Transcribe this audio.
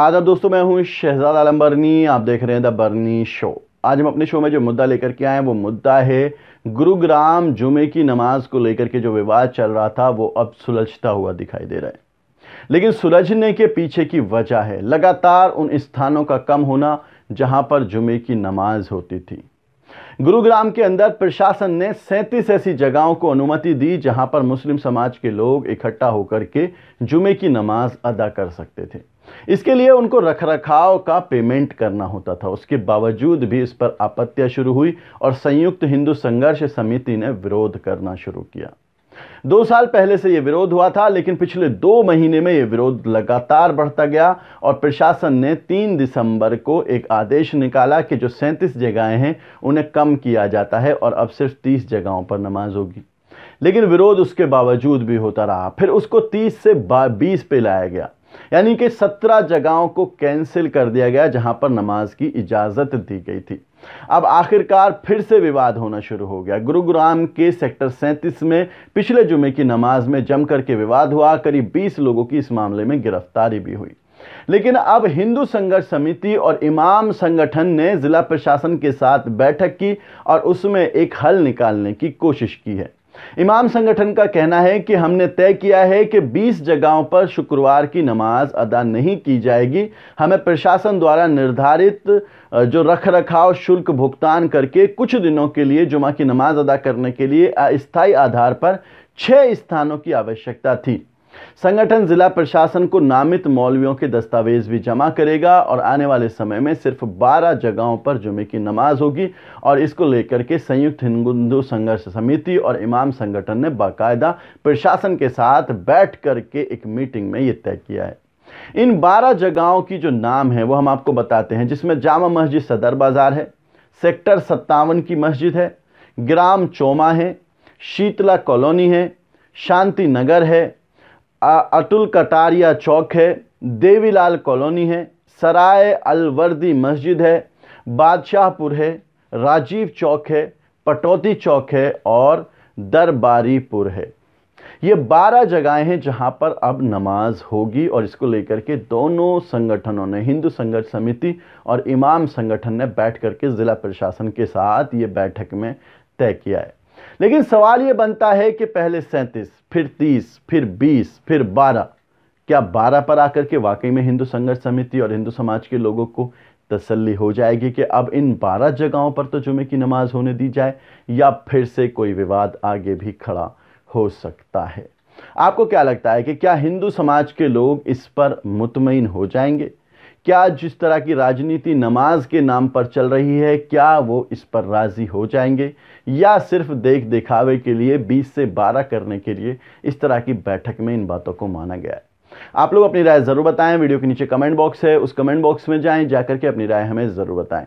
आदाब दोस्तों मैं हूं शहजाद आलम बर्नी आप देख रहे हैं द बर्नी शो आज हम अपने शो में जो मुद्दा लेकर के आए हैं वो मुद्दा है गुरुग्राम जुमे की नमाज को लेकर के जो विवाद चल रहा था वो अब सुलझता हुआ दिखाई दे रहा है लेकिन सुलझने के पीछे की वजह है लगातार उन स्थानों का कम होना जहां पर जुमे की नमाज होती थी गुरुग्राम के अंदर प्रशासन ने सैंतीस ऐसी जगहों को अनुमति दी जहां पर मुस्लिम समाज के लोग इकट्ठा होकर के जुमे की नमाज अदा कर सकते थे इसके लिए उनको रखरखाव का पेमेंट करना होता था उसके बावजूद भी इस पर आपत्तियां शुरू हुई और संयुक्त हिंदू संघर्ष समिति ने विरोध करना शुरू किया दो साल पहले से यह विरोध हुआ था लेकिन पिछले दो महीने में यह विरोध लगातार बढ़ता गया और प्रशासन ने तीन दिसंबर को एक आदेश निकाला कि जो सैंतीस जगहें हैं उन्हें कम किया जाता है और अब सिर्फ तीस जगहों पर नमाज होगी लेकिन विरोध उसके बावजूद भी होता रहा फिर उसको तीस से बीस पे लाया गया यानी कि सत्रह जगहों को कैंसिल कर दिया गया जहां पर नमाज की इजाज़त दी गई थी अब आखिरकार फिर से विवाद होना शुरू हो गया गुरुग्राम के सेक्टर सैंतीस में पिछले जुमे की नमाज में जमकर के विवाद हुआ करीब बीस लोगों की इस मामले में गिरफ्तारी भी हुई लेकिन अब हिंदू संघर्ष समिति और इमाम संगठन ने जिला प्रशासन के साथ बैठक की और उसमें एक हल निकालने की कोशिश की है इमाम संगठन का कहना है कि हमने तय किया है कि 20 जगहों पर शुक्रवार की नमाज अदा नहीं की जाएगी हमें प्रशासन द्वारा निर्धारित जो रख रखाव शुल्क भुगतान करके कुछ दिनों के लिए जुमा की नमाज अदा करने के लिए अस्थायी आधार पर छः स्थानों की आवश्यकता थी संगठन जिला प्रशासन को नामित मौलवियों के दस्तावेज भी जमा करेगा और आने वाले समय में सिर्फ 12 जगहों पर जुमे की नमाज होगी और इसको लेकर के संयुक्त हिंदू संघर्ष समिति और इमाम संगठन ने बाकायदा प्रशासन के साथ बैठ करके एक मीटिंग में ये तय किया है इन 12 जगहों की जो नाम है वो हम आपको बताते हैं जिसमें जामा मस्जिद सदर बाज़ार है सेक्टर सत्तावन की मस्जिद है ग्राम चोमा है शीतला कॉलोनी है शांति नगर है अतुल कटारिया चौक है देवीलाल कॉलोनी है सराय अलवर्दी मस्जिद है बादशाहपुर है राजीव चौक है पटौती चौक है और दरबारीपुर है ये बारह जगहें हैं जहाँ पर अब नमाज होगी और इसको लेकर के दोनों संगठनों ने हिंदू संघर्ष समिति और इमाम संगठन ने बैठ करके ज़िला प्रशासन के साथ ये बैठक में तय किया है लेकिन सवाल ये बनता है कि पहले सैंतीस फिर तीस फिर बीस फिर बारह क्या बारह पर आकर के वाकई में हिंदू संघर्ष समिति और हिंदू समाज के लोगों को तसल्ली हो जाएगी कि अब इन बारह जगहों पर तो जुमे की नमाज होने दी जाए या फिर से कोई विवाद आगे भी खड़ा हो सकता है आपको क्या लगता है कि क्या हिंदू समाज के लोग इस पर मुतमिन हो जाएंगे क्या जिस तरह की राजनीति नमाज के नाम पर चल रही है क्या वो इस पर राज़ी हो जाएंगे या सिर्फ देख दिखावे के लिए 20 से 12 करने के लिए इस तरह की बैठक में इन बातों को माना गया है आप लोग अपनी राय ज़रूर बताएं वीडियो के नीचे कमेंट बॉक्स है उस कमेंट बॉक्स में जाएं जाकर के अपनी राय हमें ज़रूर बताएं